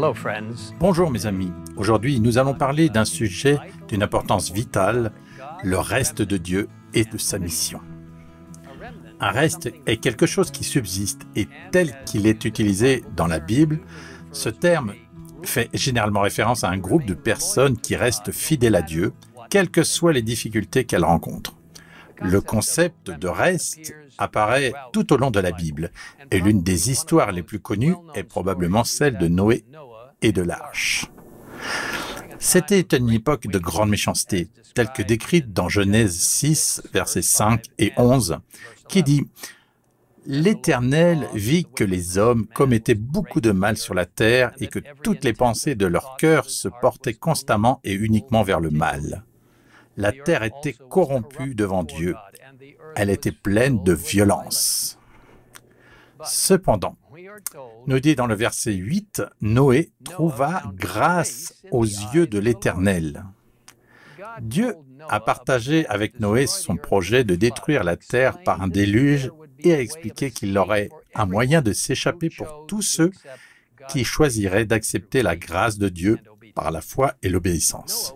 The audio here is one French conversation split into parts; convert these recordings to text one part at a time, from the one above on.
Hello, friends. Bonjour mes amis. Aujourd'hui, nous allons parler d'un sujet d'une importance vitale, le reste de Dieu et de sa mission. Un reste est quelque chose qui subsiste et tel qu'il est utilisé dans la Bible, ce terme fait généralement référence à un groupe de personnes qui restent fidèles à Dieu, quelles que soient les difficultés qu'elles rencontrent. Le concept de reste apparaît tout au long de la Bible, et l'une des histoires les plus connues est probablement celle de Noé et de lâches. C'était une époque de grande méchanceté, telle que décrite dans Genèse 6, versets 5 et 11, qui dit L'Éternel vit que les hommes commettaient beaucoup de mal sur la terre et que toutes les pensées de leur cœur se portaient constamment et uniquement vers le mal. La terre était corrompue devant Dieu. Elle était pleine de violence. Cependant, nous dit dans le verset 8, Noé trouva grâce aux yeux de l'Éternel. Dieu a partagé avec Noé son projet de détruire la terre par un déluge et a expliqué qu'il aurait un moyen de s'échapper pour tous ceux qui choisiraient d'accepter la grâce de Dieu par la foi et l'obéissance.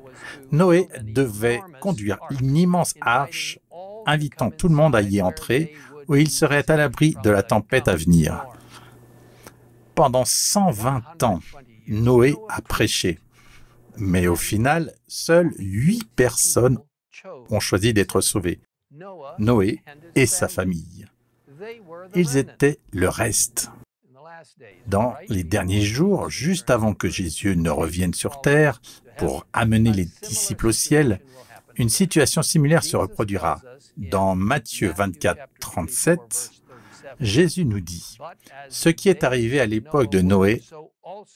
Noé devait conduire une immense arche invitant tout le monde à y entrer où il serait à l'abri de la tempête à venir. Pendant 120 ans, Noé a prêché. Mais au final, seules huit personnes ont choisi d'être sauvées. Noé et sa famille. Ils étaient le reste. Dans les derniers jours, juste avant que Jésus ne revienne sur terre pour amener les disciples au ciel, une situation similaire se reproduira. Dans Matthieu 24, 37, Jésus nous dit, ce qui est arrivé à l'époque de Noé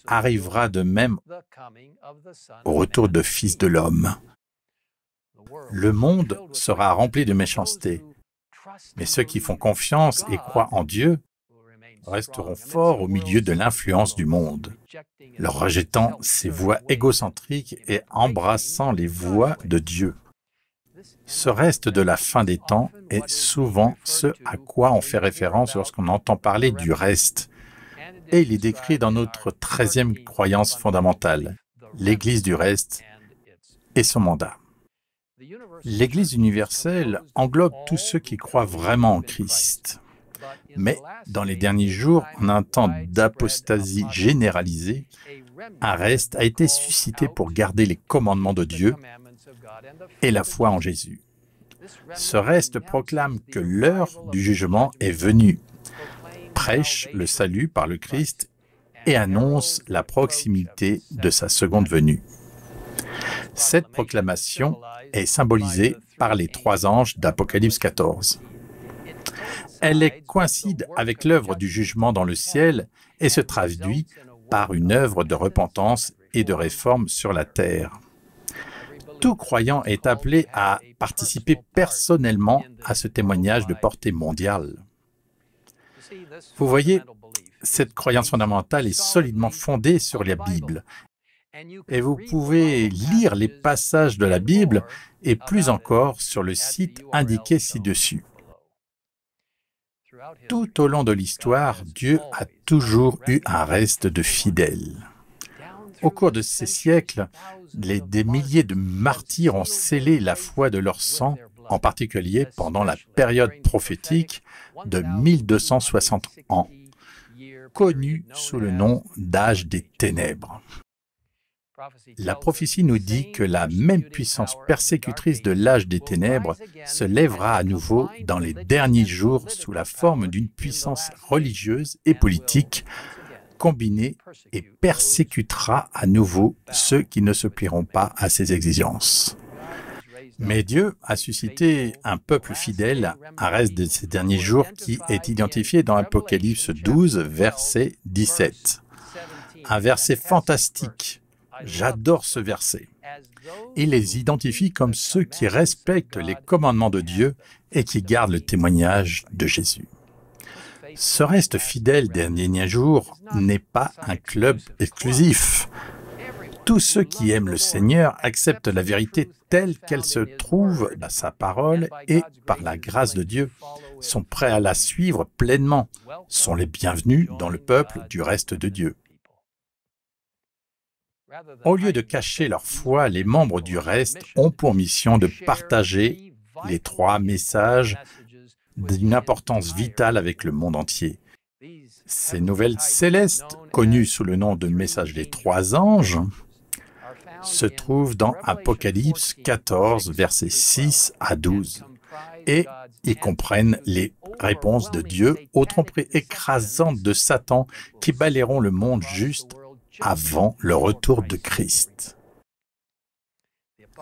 arrivera de même au retour de Fils de l'homme. Le monde sera rempli de méchanceté, mais ceux qui font confiance et croient en Dieu resteront forts au milieu de l'influence du monde, leur rejetant ses voies égocentriques et embrassant les voies de Dieu. Ce reste de la fin des temps est souvent ce à quoi on fait référence lorsqu'on entend parler du reste. Et il est décrit dans notre treizième croyance fondamentale, l'Église du reste et son mandat. L'Église universelle englobe tous ceux qui croient vraiment en Christ. Mais dans les derniers jours, en un temps d'apostasie généralisée, un reste a été suscité pour garder les commandements de Dieu et la foi en Jésus. Ce reste proclame que l'heure du jugement est venue, prêche le salut par le Christ et annonce la proximité de sa seconde venue. Cette proclamation est symbolisée par les trois anges d'Apocalypse 14. Elle coïncide avec l'œuvre du jugement dans le ciel et se traduit par une œuvre de repentance et de réforme sur la terre tout croyant est appelé à participer personnellement à ce témoignage de portée mondiale. Vous voyez, cette croyance fondamentale est solidement fondée sur la Bible. Et vous pouvez lire les passages de la Bible et plus encore sur le site indiqué ci-dessus. Tout au long de l'histoire, Dieu a toujours eu un reste de fidèles. Au cours de ces siècles, des milliers de martyrs ont scellé la foi de leur sang, en particulier pendant la période prophétique de 1260 ans, connue sous le nom d'âge des ténèbres. La prophétie nous dit que la même puissance persécutrice de l'âge des ténèbres se lèvera à nouveau dans les derniers jours sous la forme d'une puissance religieuse et politique combiné et persécutera à nouveau ceux qui ne se plieront pas à ses exigences. Mais Dieu a suscité un peuple fidèle, un reste de ces derniers jours qui est identifié dans Apocalypse 12, verset 17. Un verset fantastique. J'adore ce verset. Il les identifie comme ceux qui respectent les commandements de Dieu et qui gardent le témoignage de Jésus. Ce reste fidèle dernier jour n'est pas un club exclusif. Tous ceux qui aiment le Seigneur acceptent la vérité telle qu'elle se trouve dans sa parole et, par la grâce de Dieu, sont prêts à la suivre pleinement, sont les bienvenus dans le peuple du reste de Dieu. Au lieu de cacher leur foi, les membres du reste ont pour mission de partager les trois messages d'une importance vitale avec le monde entier. Ces nouvelles célestes, connues sous le nom de Message des trois anges, se trouvent dans Apocalypse 14, versets 6 à 12, et ils comprennent les réponses de Dieu aux tromperies écrasantes de Satan qui balayeront le monde juste avant le retour de Christ.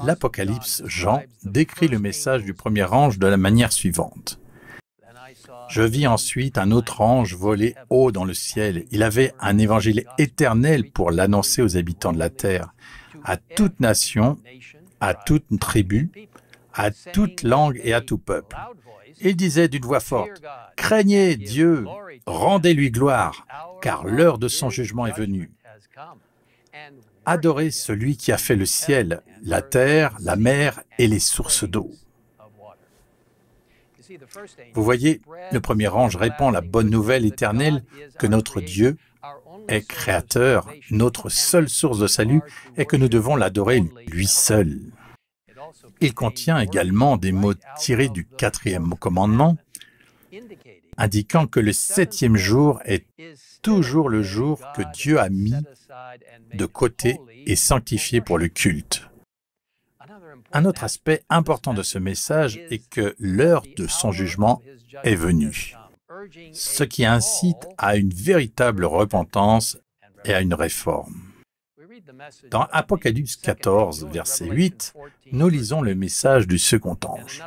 L'Apocalypse Jean décrit le message du premier ange de la manière suivante. Je vis ensuite un autre ange voler haut dans le ciel. Il avait un évangile éternel pour l'annoncer aux habitants de la terre, à toute nation, à toute tribu, à toute langue et à tout peuple. Il disait d'une voix forte, Craignez Dieu, rendez-lui gloire, car l'heure de son jugement est venue. Adorez celui qui a fait le ciel, la terre, la mer et les sources d'eau. Vous voyez, le premier ange répand la bonne nouvelle éternelle que notre Dieu est créateur, notre seule source de salut, et que nous devons l'adorer lui seul. Il contient également des mots tirés du quatrième commandement, indiquant que le septième jour est toujours le jour que Dieu a mis de côté et sanctifié pour le culte. Un autre aspect important de ce message est que l'heure de son jugement est venue, ce qui incite à une véritable repentance et à une réforme. Dans Apocalypse 14, verset 8, nous lisons le message du second ange.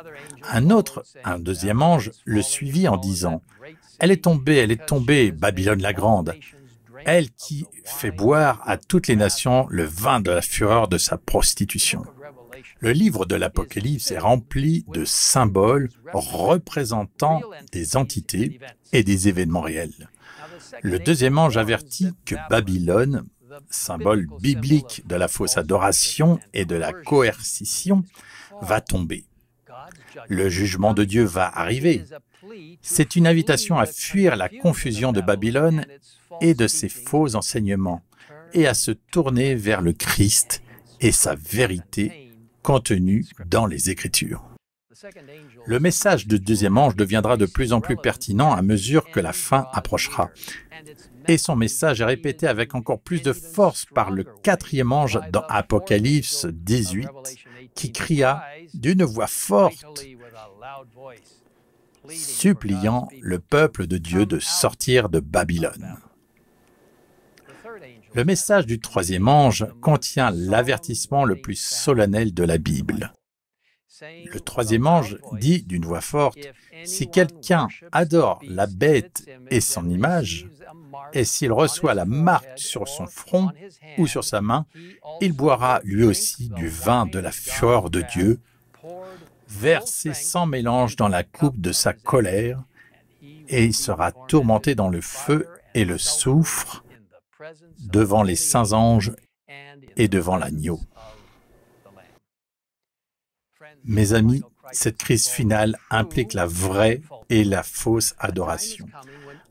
Un autre, un deuxième ange, le suivit en disant, Elle est tombée, elle est tombée, Babylone la Grande, elle qui fait boire à toutes les nations le vin de la fureur de sa prostitution. Le livre de l'Apocalypse est rempli de symboles représentant des entités et des événements réels. Le deuxième ange avertit que Babylone, symbole biblique de la fausse adoration et de la coercition, va tomber. Le jugement de Dieu va arriver. C'est une invitation à fuir la confusion de Babylone et de ses faux enseignements, et à se tourner vers le Christ et sa vérité contenu dans les Écritures. Le message du deuxième ange deviendra de plus en plus pertinent à mesure que la fin approchera. Et son message est répété avec encore plus de force par le quatrième ange dans Apocalypse 18, qui cria d'une voix forte, suppliant le peuple de Dieu de sortir de Babylone. Le message du troisième ange contient l'avertissement le plus solennel de la Bible. Le troisième ange dit d'une voix forte, Si quelqu'un adore la bête et son image, et s'il reçoit la marque sur son front ou sur sa main, il boira lui aussi du vin de la fureur de Dieu, versé sans mélange dans la coupe de sa colère, et il sera tourmenté dans le feu et le soufre devant les saints anges et devant l'agneau. Mes amis, cette crise finale implique la vraie et la fausse adoration.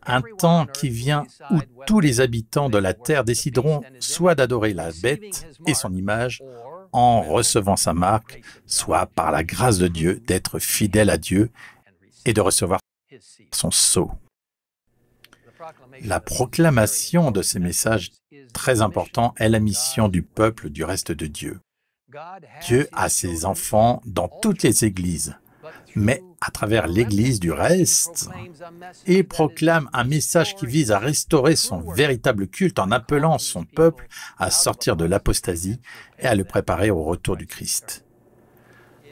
Un temps qui vient où tous les habitants de la terre décideront soit d'adorer la bête et son image en recevant sa marque, soit par la grâce de Dieu d'être fidèle à Dieu et de recevoir son sceau. La proclamation de ces messages très importants est la mission du peuple du reste de Dieu. Dieu a ses enfants dans toutes les églises, mais à travers l'Église du reste, et proclame un message qui vise à restaurer son véritable culte en appelant son peuple à sortir de l'apostasie et à le préparer au retour du Christ.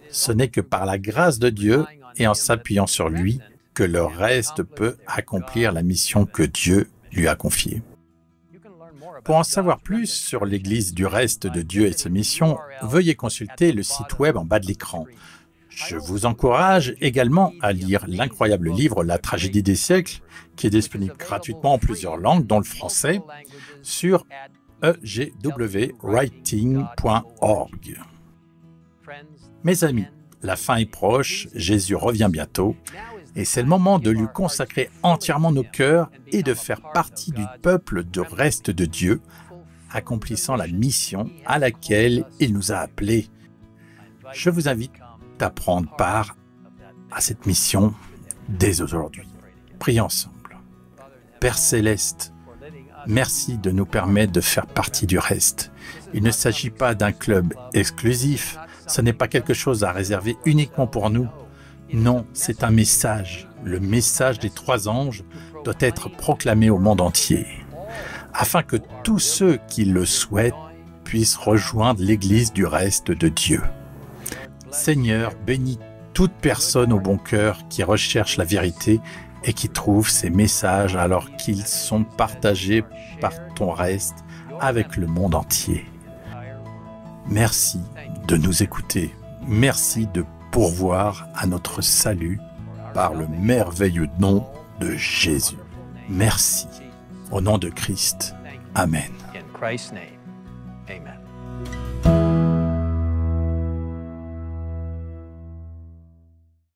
Ce n'est que par la grâce de Dieu et en s'appuyant sur lui que le reste peut accomplir la mission que Dieu lui a confiée. Pour en savoir plus sur l'Église du reste de Dieu et ses missions, veuillez consulter le site web en bas de l'écran. Je vous encourage également à lire l'incroyable livre La tragédie des siècles, qui est disponible gratuitement en plusieurs langues, dont le français, sur egwwriting.org. Mes amis, la fin est proche, Jésus revient bientôt. Et c'est le moment de lui consacrer entièrement nos cœurs et de faire partie du peuple de reste de Dieu, accomplissant la mission à laquelle il nous a appelés. Je vous invite à prendre part à cette mission dès aujourd'hui. Prions ensemble. Père céleste, merci de nous permettre de faire partie du reste. Il ne s'agit pas d'un club exclusif, ce n'est pas quelque chose à réserver uniquement pour nous. Non, c'est un message. Le message des trois anges doit être proclamé au monde entier, afin que tous ceux qui le souhaitent puissent rejoindre l'Église du reste de Dieu. Seigneur, bénis toute personne au bon cœur qui recherche la vérité et qui trouve ces messages alors qu'ils sont partagés par ton reste avec le monde entier. Merci de nous écouter. Merci de pourvoir à notre salut par le merveilleux nom de Jésus. Merci. Au nom de Christ. Amen. Amen.